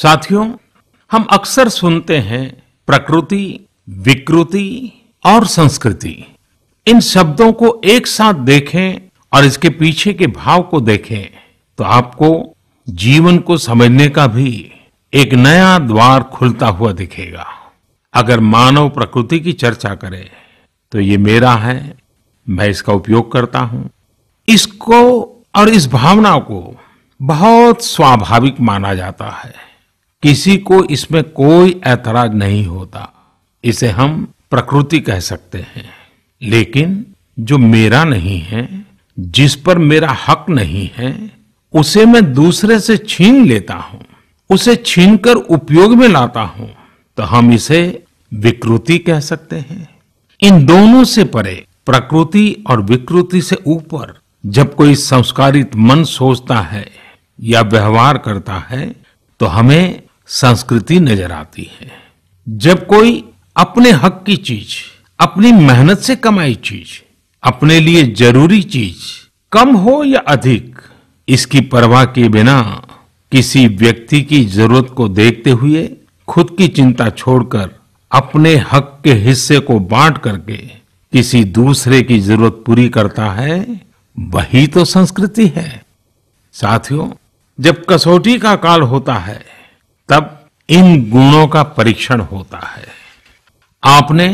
साथियों हम अक्सर सुनते हैं प्रकृति विकृति और संस्कृति इन शब्दों को एक साथ देखें और इसके पीछे के भाव को देखें तो आपको जीवन को समझने का भी एक नया द्वार खुलता हुआ दिखेगा अगर मानव प्रकृति की चर्चा करें तो ये मेरा है मैं इसका उपयोग करता हूं इसको और इस भावना को बहुत स्वाभाविक माना जाता है किसी को इसमें कोई ऐतराज नहीं होता इसे हम प्रकृति कह सकते हैं लेकिन जो मेरा नहीं है जिस पर मेरा हक नहीं है उसे मैं दूसरे से छीन लेता हूं उसे छीनकर उपयोग में लाता हूं तो हम इसे विकृति कह सकते हैं इन दोनों से परे प्रकृति और विकृति से ऊपर जब कोई संस्कारित मन सोचता है या व्यवहार करता है तो हमें संस्कृति नजर आती है जब कोई अपने हक की चीज अपनी मेहनत से कमाई चीज अपने लिए जरूरी चीज कम हो या अधिक इसकी परवाह के बिना किसी व्यक्ति की जरूरत को देखते हुए खुद की चिंता छोड़कर अपने हक के हिस्से को बांट करके किसी दूसरे की जरूरत पूरी करता है वही तो संस्कृति है साथियों जब कसौटी का काल होता है तब इन गुणों का परीक्षण होता है आपने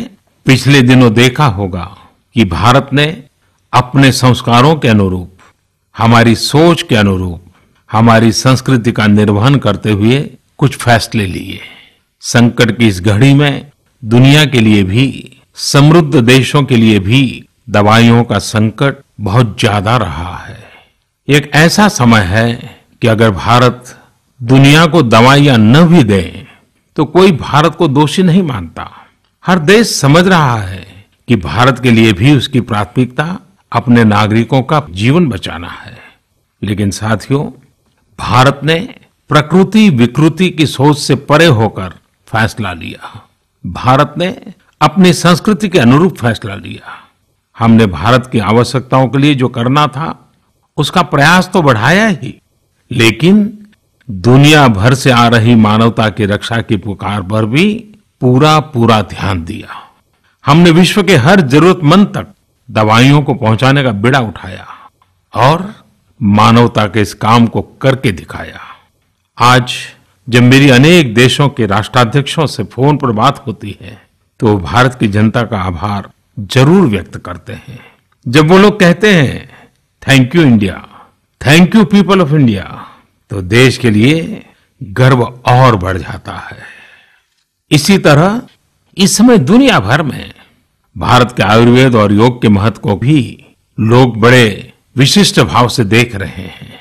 पिछले दिनों देखा होगा कि भारत ने अपने संस्कारों के अनुरूप हमारी सोच के अनुरूप हमारी संस्कृति का निर्वहन करते हुए कुछ फैसले लिए संकट की इस घड़ी में दुनिया के लिए भी समृद्ध देशों के लिए भी दवाइयों का संकट बहुत ज्यादा रहा है एक ऐसा समय है कि अगर भारत दुनिया को दवाइयां न भी दें तो कोई भारत को दोषी नहीं मानता हर देश समझ रहा है कि भारत के लिए भी उसकी प्राथमिकता अपने नागरिकों का जीवन बचाना है लेकिन साथियों भारत ने प्रकृति विकृति की सोच से परे होकर फैसला लिया भारत ने अपनी संस्कृति के अनुरूप फैसला लिया हमने भारत की आवश्यकताओं के लिए जो करना था उसका प्रयास तो बढ़ाया ही लेकिन दुनिया भर से आ रही मानवता की रक्षा की पुकार पर भी पूरा पूरा ध्यान दिया हमने विश्व के हर जरूरतमंद तक दवाइयों को पहुंचाने का बेड़ा उठाया और मानवता के इस काम को करके दिखाया आज जब मेरी अनेक देशों के राष्ट्राध्यक्षों से फोन पर बात होती है तो भारत की जनता का आभार जरूर व्यक्त करते हैं जब वो लोग कहते हैं thank you India thank you people of India तो देश के लिए गर्व और बढ़ जाता है इसी तरह इस समय दुनिया भर में भारत के आयुर्वेद और योग के महत्व को भी लोग बड़े विशिष्ट भाव से देख रहे हैं